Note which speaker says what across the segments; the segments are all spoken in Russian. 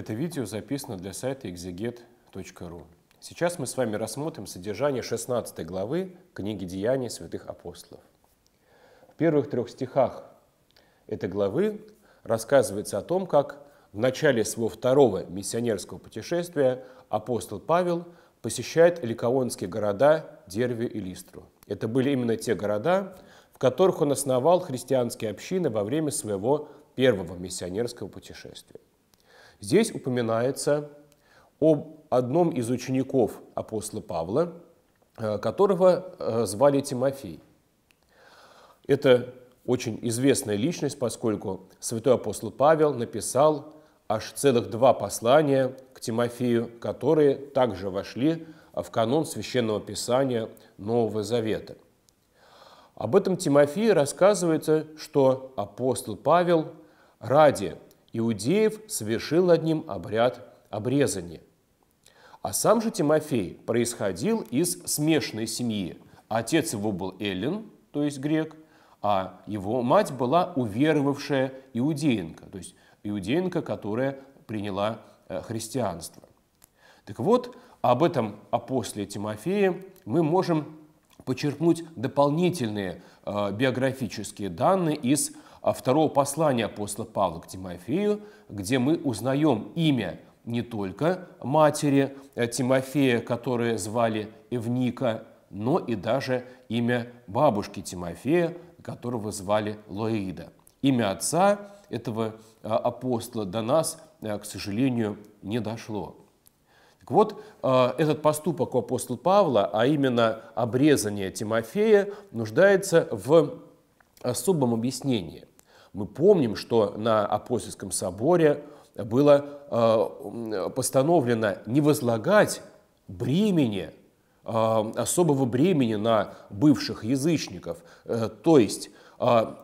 Speaker 1: Это видео записано для сайта exeget.ru. Сейчас мы с вами рассмотрим содержание 16 главы книги «Деяний святых апостолов». В первых трех стихах этой главы рассказывается о том, как в начале своего второго миссионерского путешествия апостол Павел посещает ликаонские города Дерви и Листру. Это были именно те города, в которых он основал христианские общины во время своего первого миссионерского путешествия. Здесь упоминается об одном из учеников апостола Павла, э, которого э, звали Тимофей. Это очень известная личность, поскольку святой апостол Павел написал аж целых два послания к Тимофею, которые также вошли э, в канон Священного Писания Нового Завета. Об этом Тимофее рассказывается, что апостол Павел ради иудеев совершил над ним обряд обрезания. А сам же Тимофей происходил из смешанной семьи. Отец его был Эллин, то есть грек, а его мать была уверовавшая иудеенка, то есть иудеенка, которая приняла э, христианство. Так вот, об этом апостоле Тимофея мы можем почерпнуть дополнительные э, биографические данные из а второго послания апостола Павла к Тимофею, где мы узнаем имя не только матери э, Тимофея, которую звали Эвника, но и даже имя бабушки Тимофея, которого звали Лоида. Имя отца этого э, апостола до нас, э, к сожалению, не дошло. Так вот, этот поступок у апостола Павла, а именно обрезание Тимофея, нуждается в особом объяснении. Мы помним, что на Апостольском соборе было э, постановлено не возлагать бремени, э, особого бремени на бывших язычников, э, то есть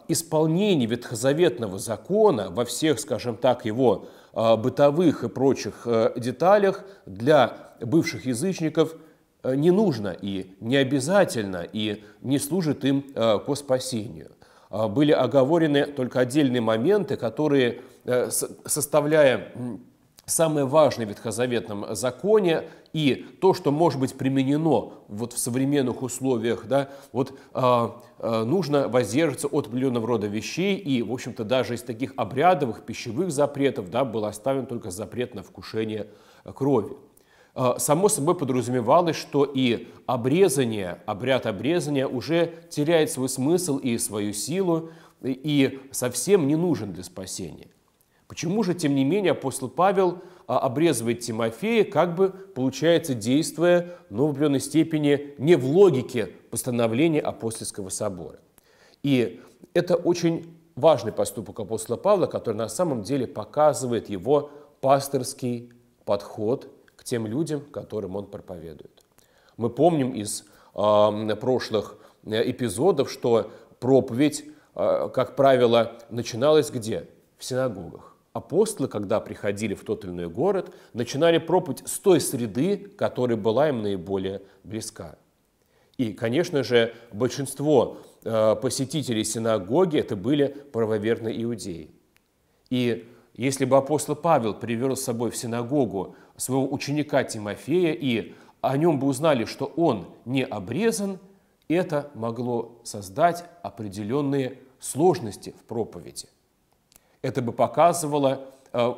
Speaker 1: исполнение ветхозаветного закона во всех, скажем так, его бытовых и прочих деталях для бывших язычников не нужно и не обязательно и не служит им ко спасению. А, были оговорены только отдельные моменты, которые, э, составляя самое важное в Ветхозаветном законе и то, что может быть применено вот в современных условиях, да, вот э, нужно воздерживаться от определенного рода вещей, и, в общем-то, даже из таких обрядовых пищевых запретов да, был оставлен только запрет на вкушение крови. А, само собой подразумевалось, что и обрезание, обряд обрезания уже теряет свой смысл и свою силу, и совсем не нужен для спасения. Почему же, тем не менее, апостол Павел а, обрезывает Тимофея, как бы, получается, действуя, но в определенной степени не в логике постановления апостольского собора? И это очень важный поступок апостола Павла, который на самом деле показывает его пасторский подход – тем людям, которым он проповедует. Мы помним из э, прошлых эпизодов, что проповедь, э, как правило, начиналась где? В синагогах. Апостолы, когда приходили в тот или иной город, начинали проповедь с той среды, которая была им наиболее близка. И, конечно же, большинство э, посетителей синагоги это были правоверные иудеи. И если бы апостол Павел привел с собой в синагогу своего ученика Тимофея и о нем бы узнали, что он не обрезан, это могло создать определенные сложности в проповеди. Это бы показывало, э,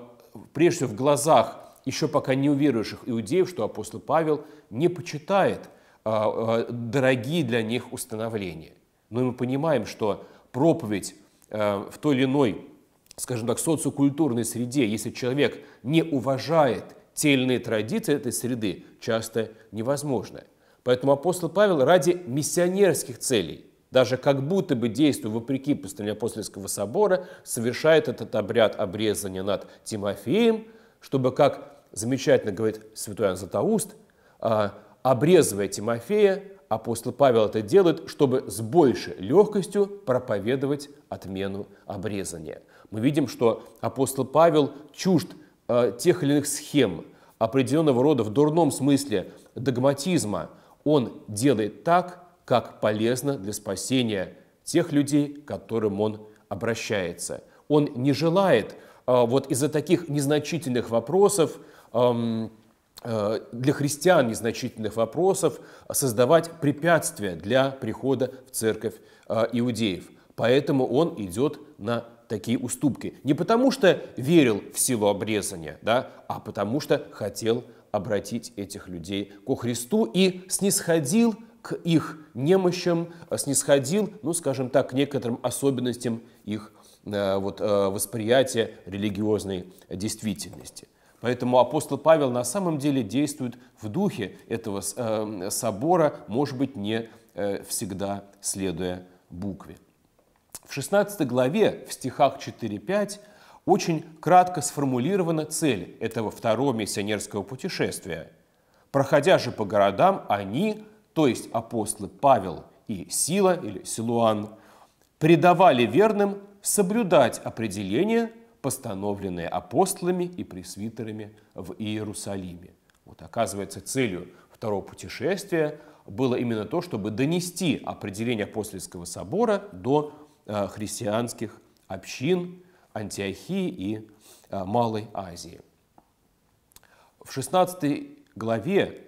Speaker 1: прежде всего в глазах еще пока не уверующих иудеев, что апостол Павел не почитает э, э, дорогие для них установления. Но мы понимаем, что проповедь в той или иной скажем так, социокультурной среде, если человек не уважает тельные традиции этой среды, часто невозможно. Поэтому апостол Павел ради миссионерских целей, даже как будто бы действуя вопреки постановлению апостольского собора, совершает этот обряд обрезания над Тимофеем, чтобы, как замечательно говорит святой Иоанн Златоуст, а, обрезывая Тимофея, апостол Павел это делает, чтобы с большей легкостью проповедовать отмену обрезания мы видим, что апостол Павел чужд э, тех или иных схем, определенного рода в дурном смысле догматизма. Он делает так, как полезно для спасения тех людей, к которым он обращается. Он не желает э, вот из-за таких незначительных вопросов эм, э, для христиан незначительных вопросов создавать препятствия для прихода в церковь э, иудеев. Поэтому он идет на такие уступки. Не потому что верил в силу обрезания, да, а потому что хотел обратить этих людей ко Христу и снисходил к их немощам, снисходил, ну, скажем так, к некоторым особенностям их э, вот, э, восприятия религиозной действительности. Поэтому апостол Павел на самом деле действует в духе этого э, собора, может быть, не всегда следуя букве. В 16 главе, в стихах 4-5, очень кратко сформулирована цель этого второго миссионерского путешествия. Проходя же по городам, они, то есть апостолы Павел и Сила или Силуан, предавали верным соблюдать определения, постановленные апостолами и пресвитерами в Иерусалиме. Вот оказывается, целью второго путешествия было именно то, чтобы донести определение апостольского собора до Э, христианских общин Антиохии и э, Малой Азии. В 16 главе,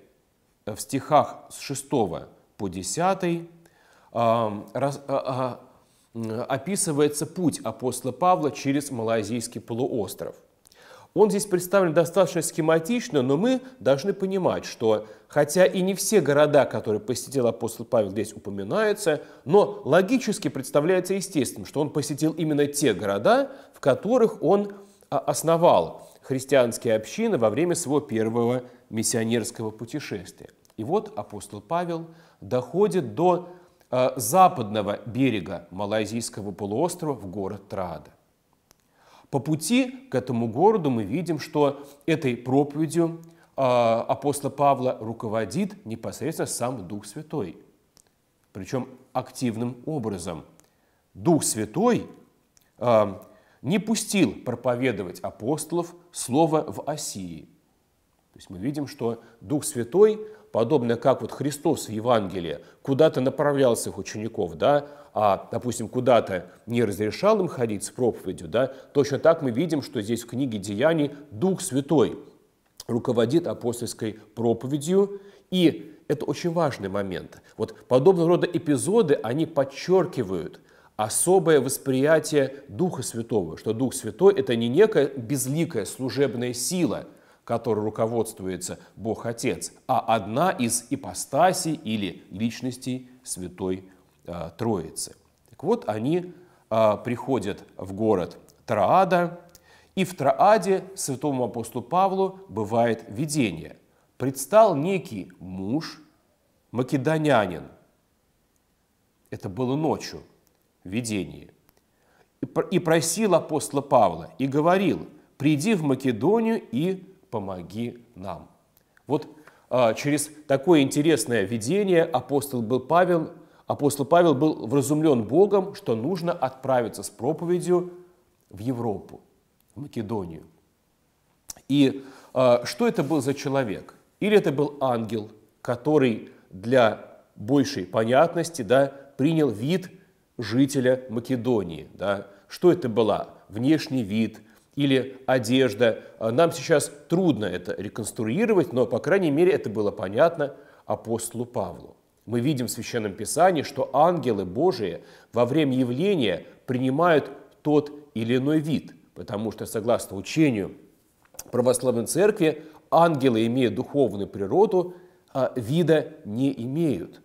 Speaker 1: э, в стихах с 6 по 10, описывается путь апостола Павла через Малайзийский полуостров – он здесь представлен достаточно схематично, но мы должны понимать, что хотя и не все города, которые посетил апостол Павел, здесь упоминаются, но логически представляется естественным, что он посетил именно те города, в которых он а, основал христианские общины во время своего первого миссионерского путешествия. И вот апостол Павел доходит до а, западного берега Малайзийского полуострова в город Трада. По пути к этому городу мы видим, что этой проповедью а, апостола Павла руководит непосредственно сам Дух Святой, причем активным образом. Дух Святой а, не пустил проповедовать апостолов слово в Осии. То есть мы видим, что Дух Святой подобно как вот Христос в Евангелии куда-то направлял своих учеников, да, а, допустим, куда-то не разрешал им ходить с проповедью, да, точно так мы видим, что здесь в книге Деяний Дух Святой руководит апостольской проповедью, и это очень важный момент. Вот подобного рода эпизоды, они подчеркивают особое восприятие Духа Святого, что Дух Святой – это не некая безликая служебная сила – которой руководствуется Бог Отец, а одна из ипостасей или личностей Святой а, Троицы. Так вот, они а, приходят в город Траада, и в Трааде святому апостолу Павлу бывает видение. Предстал некий муж, македонянин. Это было ночью, видение. И просил апостола Павла, и говорил, приди в Македонию и помоги нам. Вот а, через такое интересное видение апостол был Павел, апостол Павел был вразумлен Богом, что нужно отправиться с проповедью в Европу, в Македонию. И а, что это был за человек? Или это был ангел, который для большей понятности да, принял вид жителя Македонии. Да? Что это было? Внешний вид – или одежда. А, нам сейчас трудно это реконструировать, но, по крайней мере, это было понятно апостолу Павлу. Мы видим в Священном Писании, что ангелы Божии во время явления принимают тот или иной вид, потому что, согласно учению православной церкви, ангелы, имея духовную природу, а, вида не имеют,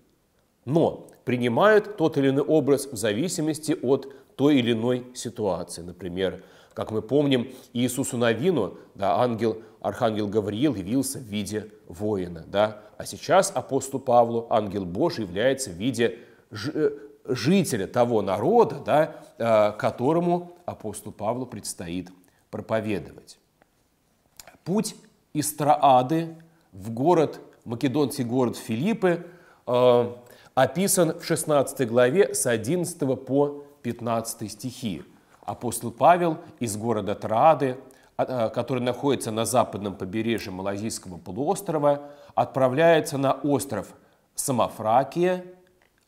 Speaker 1: но принимают тот или иной образ в зависимости от той или иной ситуации. Например, как мы помним, Иисусу Навину да, ангел, архангел Гавриил явился в виде воина. Да? А сейчас апостолу Павлу ангел Божий является в виде э, жителя того народа, да, э, которому апостолу Павлу предстоит проповедовать. Путь из Троады в город, македонский город Филиппы, э, описан в 16 главе с 11 по 15 стихи. Апостол Павел из города Трады, а, э, который находится на западном побережье Малазийского полуострова, отправляется на остров Самофракия,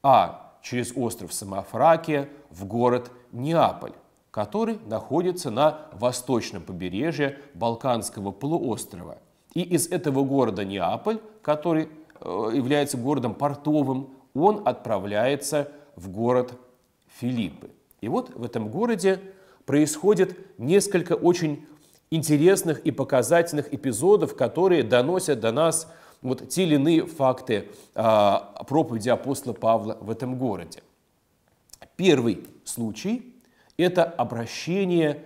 Speaker 1: а через остров Самофракия в город Неаполь, который находится на восточном побережье Балканского полуострова. И из этого города Неаполь, который э, является городом портовым, он отправляется в город Филиппы. И вот в этом городе происходит несколько очень интересных и показательных эпизодов, которые доносят до нас вот те или иные факты а, проповеди апостола Павла в этом городе. Первый случай – это обращение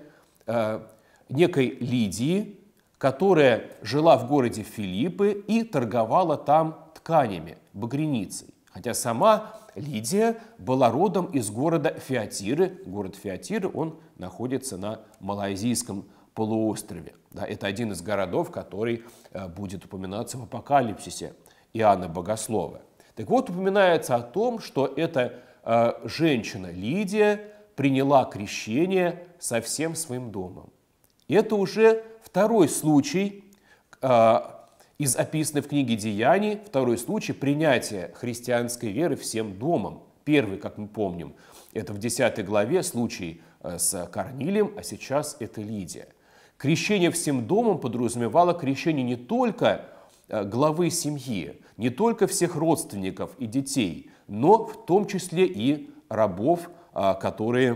Speaker 1: а, некой Лидии, которая жила в городе Филиппы и торговала там тканями, багряницей. Хотя сама Лидия была родом из города Фиатиры. Город Фиатиры, он находится на Малайзийском полуострове. Да, это один из городов, который э, будет упоминаться в апокалипсисе Иоанна Богослова. Так вот, упоминается о том, что эта э, женщина Лидия приняла крещение со всем своим домом. И это уже второй случай, э, из описанной в книге «Деяний» второй случай – принятие христианской веры всем домом. Первый, как мы помним, это в 10 главе случай э, с Корнилием, а сейчас это Лидия. Крещение всем домом подразумевало крещение не только э, главы семьи, не только всех родственников и детей, но в том числе и рабов, э, которые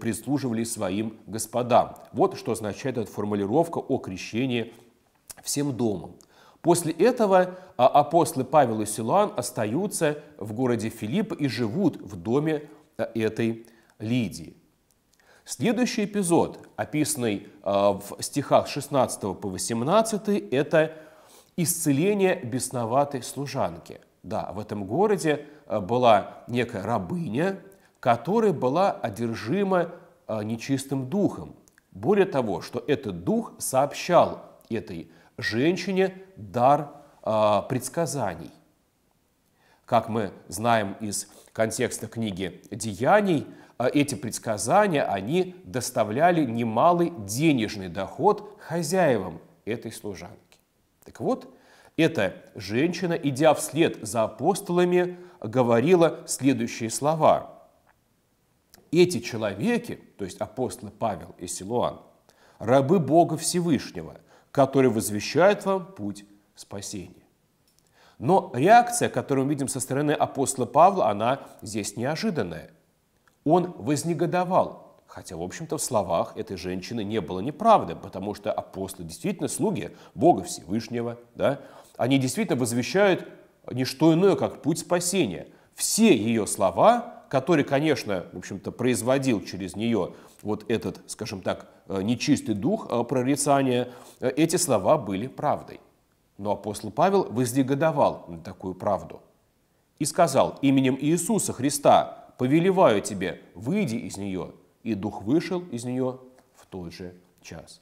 Speaker 1: прислуживали своим господам. Вот что означает эта формулировка о крещении всем домом. После этого а апостолы Павел и Силуан остаются в городе Филипп и живут в доме э, этой Лидии. Следующий эпизод, описанный э, в стихах 16 по 18, это исцеление бесноватой служанки. Да, в этом городе э, была некая рабыня, которая была одержима нечистым духом. Более того, что этот дух сообщал этой женщине дар э, предсказаний. Как мы знаем из контекста книги «Деяний», а, эти предсказания, они доставляли немалый денежный доход хозяевам этой служанки. Так вот, эта женщина, идя вслед за апостолами, говорила следующие слова. «Эти человеки, то есть апостолы Павел и Силуан, рабы Бога Всевышнего, который возвещает вам путь спасения. Но реакция, которую мы видим со стороны апостола Павла, она здесь неожиданная. Он вознегодовал, хотя, в общем-то, в словах этой женщины не было неправды, потому что апостолы действительно слуги Бога Всевышнего, да? они действительно возвещают не что иное, как путь спасения. Все ее слова который, конечно, в общем-то, производил через нее вот этот, скажем так, э, нечистый дух э, прорицания, э, эти слова были правдой. Но апостол Павел вознегодовал на такую правду и сказал именем Иисуса Христа, повелеваю тебе, выйди из нее. И дух вышел из нее в тот же час.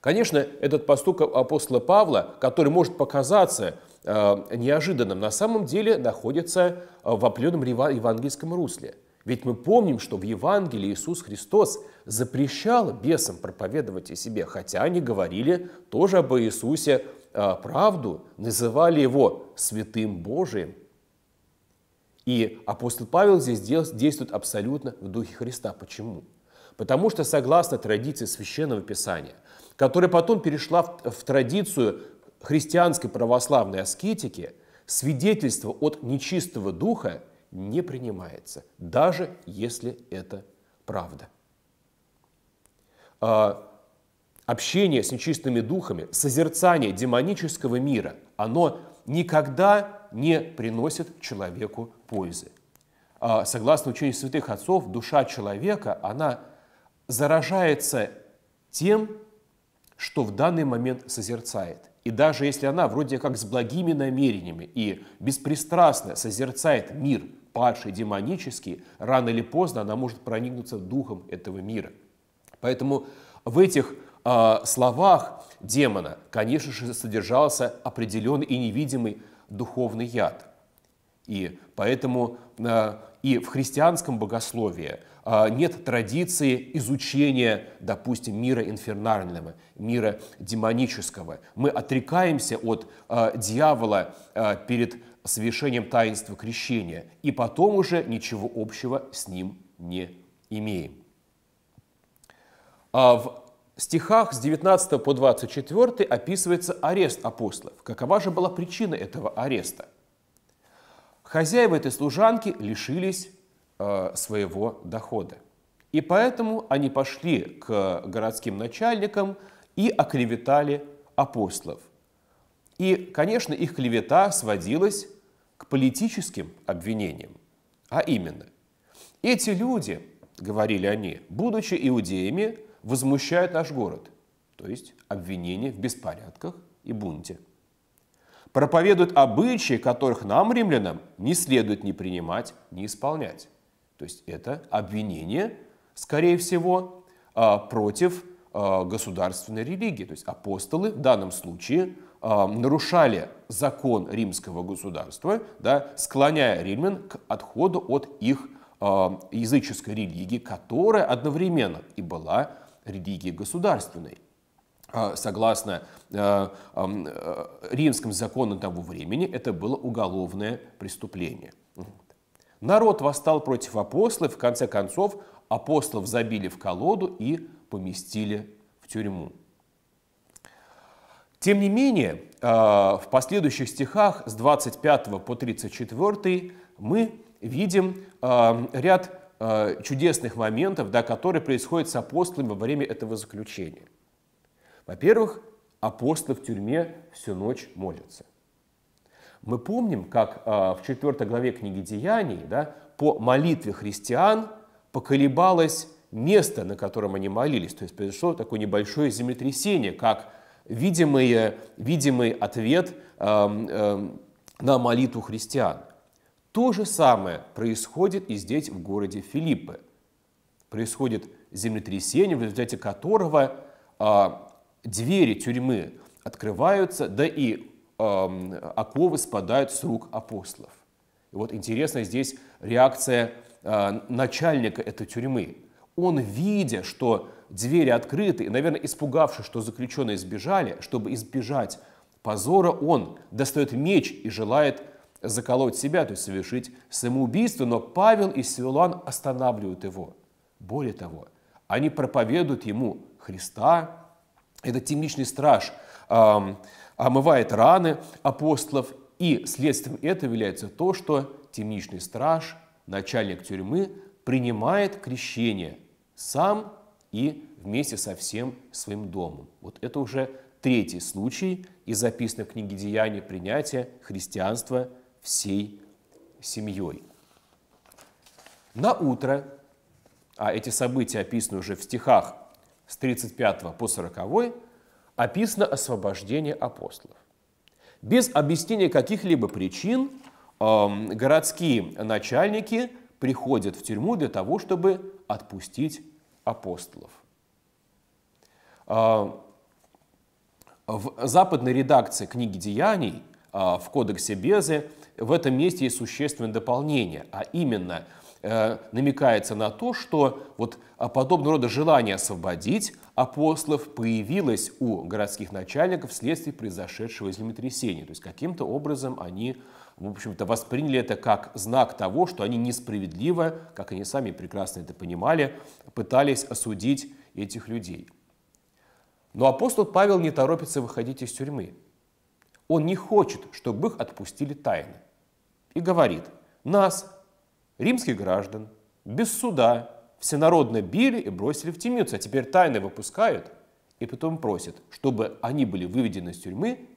Speaker 1: Конечно, этот поступок апостола Павла, который может показаться Э, неожиданным, на самом деле находится э, в определенном евангельском русле. Ведь мы помним, что в Евангелии Иисус Христос запрещал бесам проповедовать о себе, хотя они говорили тоже об Иисусе э, правду, называли его святым Божиим. И апостол Павел здесь действует абсолютно в духе Христа. Почему? Потому что согласно традиции Священного Писания, которая потом перешла в, в традицию христианской православной аскетике свидетельство от нечистого духа не принимается, даже если это правда. А, общение с нечистыми духами, созерцание демонического мира, оно никогда не приносит человеку пользы. А, согласно учению святых отцов, душа человека, она заражается тем, что в данный момент созерцает – и даже если она вроде как с благими намерениями и беспристрастно созерцает мир, падший демонический, рано или поздно она может проникнуться духом этого мира. Поэтому в этих э, словах демона, конечно же, содержался определенный и невидимый духовный яд. И поэтому э, и в христианском богословии – а, нет традиции изучения, допустим, мира инфернального, мира демонического. Мы отрекаемся от а, дьявола а, перед совершением таинства крещения, и потом уже ничего общего с ним не имеем. В стихах с 19 по 24 описывается арест апостолов. Какова же была причина этого ареста? Хозяева этой служанки лишились Э, своего дохода. И поэтому они пошли к городским начальникам и оклеветали апостолов. И, конечно, их клевета сводилась к политическим обвинениям. А именно, эти люди, говорили они, будучи иудеями, возмущают наш город, то есть обвинения в беспорядках и бунте. Проповедуют обычаи, которых нам, римлянам, не следует ни принимать, ни исполнять. То есть это обвинение, скорее всего, а, против а, государственной религии. То есть апостолы в данном случае а, нарушали закон римского государства, да, склоняя римлян к отходу от их языческой религии, которая одновременно и была религией государственной согласно э, римским законам того времени, это было уголовное преступление. Народ восстал против апостолов, в конце концов апостолов забили в колоду и поместили в тюрьму. Тем не менее, э, в последующих стихах с 25 по 34 мы видим э, ряд э, чудесных моментов, да, которые происходят с апостолами во время этого заключения. Во-первых, апостолы в тюрьме всю ночь молятся. Мы помним, как а, в 4 главе книги Деяний да, по молитве христиан поколебалось место, на котором они молились. То есть произошло такое небольшое землетрясение, как видимый, видимый ответ э, э, на молитву христиан. То же самое происходит и здесь, в городе Филиппы. Происходит землетрясение, в результате которого э, двери тюрьмы открываются, да и оковы спадают с рук апостолов. И вот интересно здесь реакция а, начальника этой тюрьмы. Он, видя, что двери открыты, и, наверное, испугавшись, что заключенные сбежали, чтобы избежать позора, он достает меч и желает заколоть себя, то есть совершить самоубийство, но Павел и Силуан останавливают его. Более того, они проповедуют ему Христа, этот темничный страж, омывает раны апостолов, и следствием этого является то, что темничный страж, начальник тюрьмы, принимает крещение сам и вместе со всем своим домом. Вот это уже третий случай из записанной в книге «Деяния» принятия христианства всей семьей. На утро, а эти события описаны уже в стихах с 35 по 40, описано освобождение апостолов. Без объяснения каких-либо причин эм, городские начальники приходят в тюрьму для того, чтобы отпустить апостолов. Э, в западной редакции книги «Деяний» э, в Кодексе Безы в этом месте есть существенное дополнение, а именно – Э, намекается на то, что вот а, подобного рода желание освободить апостолов появилось у городских начальников вследствие произошедшего землетрясения. То есть каким-то образом они, в общем-то, восприняли это как знак того, что они несправедливо, как они сами прекрасно это понимали, пытались осудить этих людей. Но апостол Павел не торопится выходить из тюрьмы. Он не хочет, чтобы их отпустили тайно. И говорит, нас, римских граждан без суда всенародно били и бросили в темницу, а теперь тайно выпускают и потом просят, чтобы они были выведены из тюрьмы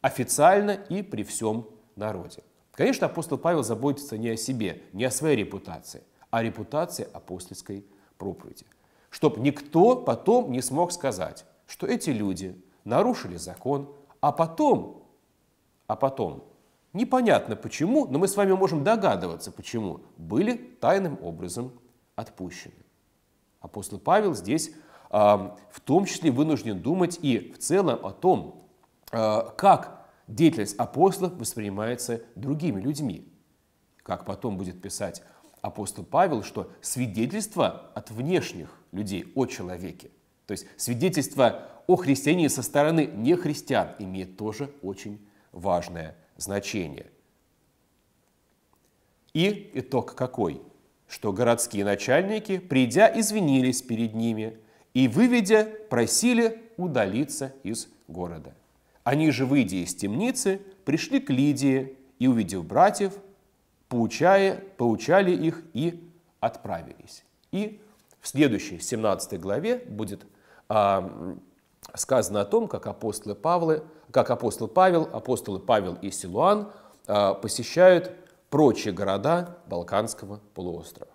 Speaker 1: официально и при всем народе. Конечно, апостол Павел заботится не о себе, не о своей репутации, а о репутации апостольской проповеди. Чтобы никто потом не смог сказать, что эти люди нарушили закон, а потом, а потом Непонятно почему, но мы с вами можем догадываться, почему были тайным образом отпущены. Апостол Павел здесь э, в том числе вынужден думать и в целом о том, э, как деятельность апостолов воспринимается другими людьми. Как потом будет писать апостол Павел, что свидетельство от внешних людей о человеке, то есть свидетельство о христиане со стороны нехристиан имеет тоже очень важное значение. И итог какой? Что городские начальники, придя, извинились перед ними и, выведя, просили удалиться из города. Они же, выйдя из темницы, пришли к Лидии и, увидев братьев, поучая, поучали их и отправились. И в следующей 17 главе будет а, сказано о том, как апостолы, Павлы, как апостол Павел, апостолы Павел и Силуан а, посещают прочие города Балканского полуострова.